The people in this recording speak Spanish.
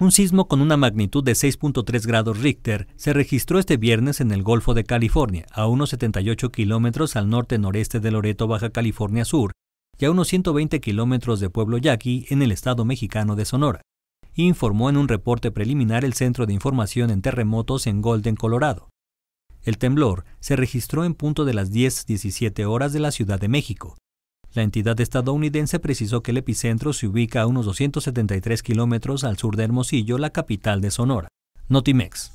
Un sismo con una magnitud de 6.3 grados Richter se registró este viernes en el Golfo de California, a unos 78 kilómetros al norte-noreste de Loreto, Baja California Sur, y a unos 120 kilómetros de Pueblo Yaqui, en el estado mexicano de Sonora, informó en un reporte preliminar el Centro de Información en Terremotos en Golden, Colorado. El temblor se registró en punto de las 10.17 horas de la Ciudad de México, la entidad estadounidense precisó que el epicentro se ubica a unos 273 kilómetros al sur de Hermosillo, la capital de Sonora. Notimex.